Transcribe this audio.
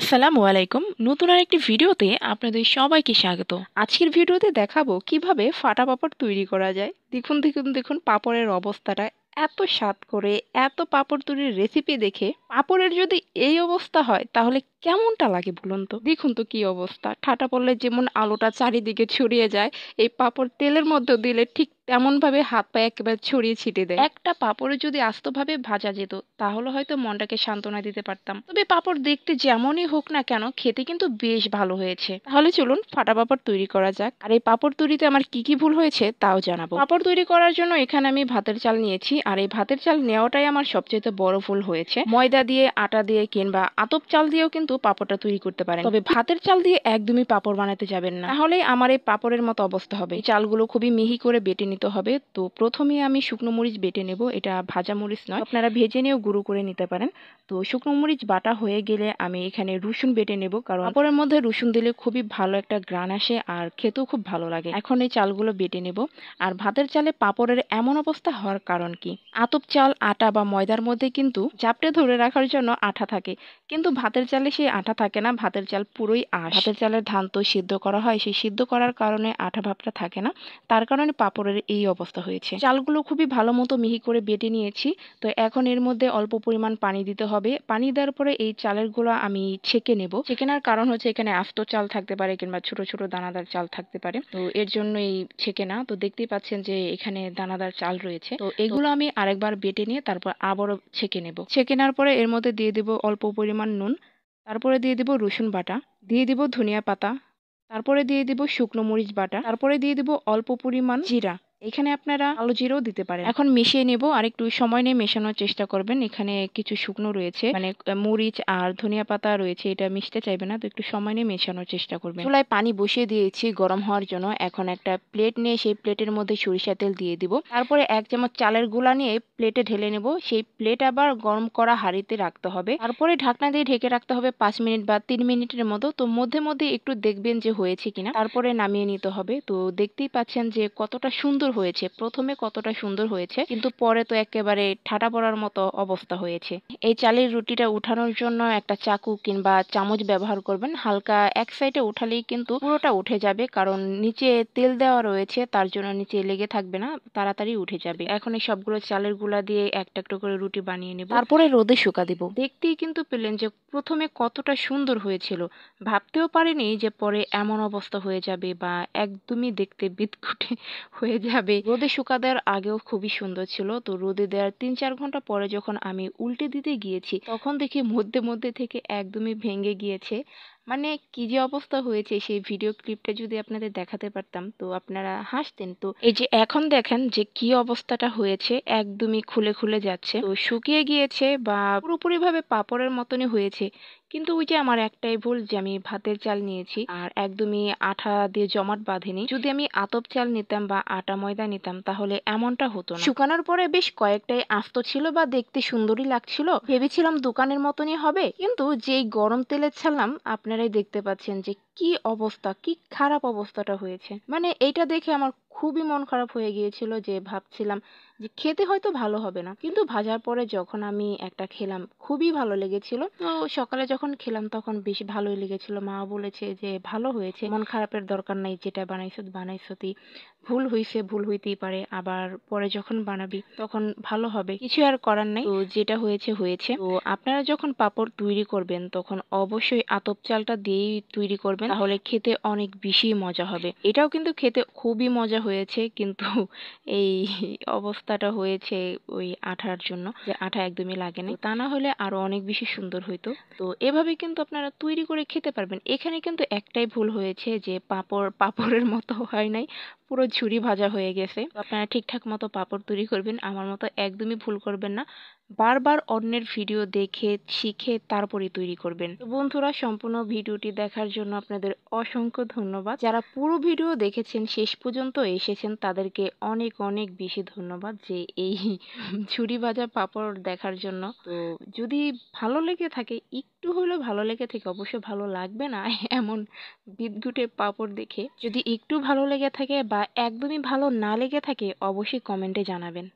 আসসালামু আলাইকুম নতুন আর একটি ভিডিওতে আপনাদের সবাইকে স্বাগত আজকের ভিডিওতে দেখাবো কিভাবে ফাটা পাপড় তৈরি করা যায় দেখুন দেখুন দেখুন পাপড়ের অবস্থাটা এত স্বাদ করে এত পাপড় তৈরির রেসিপি দেখে পাপড়ের যদি এই অবস্থা হয় তাহলে কেমনটা লাগে বলুন তো দেখুন তো কি অবস্থা ঠাটা পড়লে যেমন আলোটা চারিদিকে ছড়িয়ে যায় এই পাপড় তেলের মধ্যে দিলে ঠিক তেমনভাবে হাত পা একেবারে ছড়িয়ে ছিটে দেয় একটা পাপড়ে যদি আস্তভাবে ভাজা যেত তাহলে হয়তো মনটাকে সান্ত্বনা দিতে পারতাম তবে পাপড় দেখতে যেমনই হোক না কেন খেতে কিন্তু বেশ ভালো হয়েছে তাহলে চলুন ফাটা পাপড় তৈরি করা যাক আর এই পাপড় তৈরিতে আমার কি কি ভুল হয়েছে তাও জানাবো পাপড় তৈরি করার জন্য এখানে আমি ভাতের চাল নিয়েছি আর এই ভাতের চাল নেওয়াটাই আমার সবচেয়ে বড় ভুল হয়েছে ময়দা দিয়ে আটা দিয়ে কিংবা আতপ চাল দিয়েও কিন্তু কিন্তু পাপড়টা তৈরি করতে পারেন তবে ভাতের চাল দিয়ে একদমই পাপড় বানাতে যাবেন না তাহলে আমার এই পাপড়ের মতো অবস্থা হবে চালগুলো খুবই মিহি করে বেটে নিতে হবে তো প্রথমে আমি শুকনো মরিচ বেটে নেব এটা ভাজা মরিচ নয় আপনারা ভেজে নিয়েও গুঁড়ো করে নিতে পারেন তো শুকনো মরিচ বাটা হয়ে গেলে আমি এখানে রসুন বেটে নেব কারণ পাপড়ের মধ্যে রসুন দিলে খুবই ভালো একটা গ্রান আসে আর খেতেও খুব ভালো লাগে এখন এই চালগুলো বেটে নেব আর ভাতের চালে পাপড়ের এমন অবস্থা হওয়ার কারণ কি আতপ চাল আটা বা ময়দার মধ্যে কিন্তু চাপটে ধরে রাখার জন্য আঠা থাকে কিন্তু ভাতের চালে সে সেই আঠা থাকে না ভাতের চাল পুরোই আঁশ ভাতের চালের ধান তো সিদ্ধ করা হয় সেই সিদ্ধ করার কারণে আঠা ভাবটা থাকে না তার কারণে পাপড়ের এই অবস্থা হয়েছে চালগুলো খুবই ভালো মতো মিহি করে বেটে নিয়েছি তো এখন এর মধ্যে অল্প পরিমাণ পানি দিতে হবে পানি দেওয়ার পরে এই চালের গুলো আমি ছেঁকে নেব ছেঁকে নেওয়ার কারণ হচ্ছে এখানে আস্ত চাল থাকতে পারে কিংবা ছোট ছোট দানাদার চাল থাকতে পারে তো এর জন্য এই ছেঁকে না তো দেখতেই পাচ্ছেন যে এখানে দানাদার চাল রয়েছে তো এগুলো আমি আরেকবার বেটে নিয়ে তারপর আবারও ছেঁকে নেব ছেঁকে নেওয়ার পরে এর মধ্যে দিয়ে দেব অল্প পরিমাণ নুন তারপরে দিয়ে দেব রসুন বাটা দিয়ে দেব ধনিয়া পাতা তারপরে দিয়ে দেব শুকনো মরিচ বাটা তারপরে দিয়ে দেব অল্প পরিমাণ জিরা এখানে আপনারা আলু জিরো দিতে পারেন এখন মিশিয়ে নেব আর একটু সময় নিয়ে মেশানোর চেষ্টা করবেন এখানে কিছু শুকনো রয়েছে মানে মরিচ আর ধনিয়া পাতা রয়েছে এটা মিশতে চাইবে না তো একটু সময় নিয়ে মেশানোর চেষ্টা করবেন চুলায় পানি বসিয়ে দিয়েছি গরম হওয়ার জন্য এখন একটা প্লেট নিয়ে সেই প্লেটের মধ্যে সরিষা তেল দিয়ে দিব তারপরে এক চামচ চালের গুলা নিয়ে প্লেটে ঢেলে নেব সেই প্লেট আবার গরম করা হাঁড়িতে রাখতে হবে তারপরে ঢাকনা দিয়ে ঢেকে রাখতে হবে পাঁচ মিনিট বা তিন মিনিটের মতো তো মধ্যে মধ্যে একটু দেখবেন যে হয়েছে কিনা তারপরে নামিয়ে নিতে হবে তো দেখতেই পাচ্ছেন যে কতটা সুন্দর হয়েছে প্রথমে কতটা সুন্দর হয়েছে কিন্তু পরে তো একেবারে ঠাটা পড়ার মতো অবস্থা হয়েছে এই চালের রুটিটা উঠানোর জন্য একটা চাকু কিংবা চামচ ব্যবহার করবেন হালকা এক সাইডে উঠালেই কিন্তু পুরোটা উঠে যাবে কারণ নিচে তেল দেওয়া রয়েছে তার জন্য নিচে লেগে থাকবে না তাড়াতাড়ি উঠে যাবে এখন এই সবগুলো চালের গুলা দিয়ে একটা একটা করে রুটি বানিয়ে নেব তারপরে রোদে শুকা দিব দেখতেই কিন্তু পেলেন যে প্রথমে কতটা সুন্দর হয়েছিল ভাবতেও পারিনি যে পরে এমন অবস্থা হয়ে যাবে বা একদমই দেখতে বিদঘুটে হয়ে যাবে ভাবে রোদে শুকা দেওয়ার আগেও খুবই সুন্দর ছিল তো রোদে দেওয়ার তিন চার ঘন্টা পরে যখন আমি উল্টে দিতে গিয়েছি তখন দেখি মধ্যে মধ্যে থেকে একদমই ভেঙে গিয়েছে মানে কি যে অবস্থা হয়েছে সেই ভিডিও ক্লিপটা যদি আপনাদের দেখাতে পারতাম তো আপনারা হাসতেন তো এই যে এখন দেখেন যে কি অবস্থাটা হয়েছে একদমই খুলে খুলে যাচ্ছে তো শুকিয়ে গিয়েছে বা পুরোপুরি ভাবে পাপড়ের মতনই হয়েছে কিন্তু ওই যে আমার একটাই ভুল যে আমি ভাতের চাল নিয়েছি আর একদমই আঠা দিয়ে জমাট বাঁধেনি যদি আমি আতপ চাল নিতাম বা আটা ময়দা নিতাম তাহলে এমনটা হতো না শুকানোর পরে বেশ কয়েকটাই আস্ত ছিল বা দেখতে সুন্দরই লাগছিল ভেবেছিলাম দোকানের মতনই হবে কিন্তু যেই গরম তেলে ছাড়লাম আপনার আপনারাই দেখতে পাচ্ছেন যে কি অবস্থা কি খারাপ অবস্থাটা হয়েছে মানে এইটা দেখে আমার খুবই মন খারাপ হয়ে গিয়েছিল যে ভাবছিলাম যে খেতে হয়তো ভালো হবে না কিন্তু ভাজার পরে যখন আমি একটা খেলাম খুবই ভালো লেগেছিল তো সকালে যখন খেলাম তখন বেশ ভালোই লেগেছিল মা বলেছে যে ভালো হয়েছে মন খারাপের দরকার নাই যেটা বানাইছো বানাইছতি ভুল হইছে ভুল হইতেই পারে আবার পরে যখন বানাবি তখন ভালো হবে কিছু আর করার নাই তো যেটা হয়েছে হয়েছে তো আপনারা যখন পাপড় তৈরি করবেন তখন অবশ্যই আতপ চালটা দিয়েই তৈরি করবেন তাহলে খেতে অনেক বেশি মজা হবে এটাও কিন্তু খেতে খুবই মজা হয়েছে কিন্তু এই অবস্থা কাটা হয়েছে ওই আঠার জন্য যে আঠা একদমই লাগে না তা না হলে আরো অনেক বেশি সুন্দর হইতো তো এভাবে কিন্তু আপনারা তৈরি করে খেতে পারবেন এখানে কিন্তু একটাই ভুল হয়েছে যে পাপড় পাপড়ের মতো হয় নাই পুরো ঝুরি ভাজা হয়ে গেছে আপনারা ঠিকঠাক মতো পাপড় তৈরি করবেন আমার মতো একদমই ভুল করবেন না বারবার অন্যের ভিডিও দেখে শিখে তারপরে তৈরি করবেন বন্ধুরা সম্পূর্ণ ভিডিওটি দেখার জন্য আপনাদের অসংখ্য ধন্যবাদ যারা পুরো ভিডিও দেখেছেন শেষ পর্যন্ত এসেছেন তাদেরকে অনেক অনেক বেশি ধন্যবাদ যে এই ঝুরি ভাজা পাপড় দেখার জন্য তো যদি ভালো লেগে থাকে একটু হলেও ভালো লেগে থাকে অবশ্য ভালো লাগবে না এমন বিদ্যুটের পাপড় দেখে যদি একটু ভালো লেগে থাকে বা একদমই ভালো না লেগে থাকে অবশ্যই কমেন্টে জানাবেন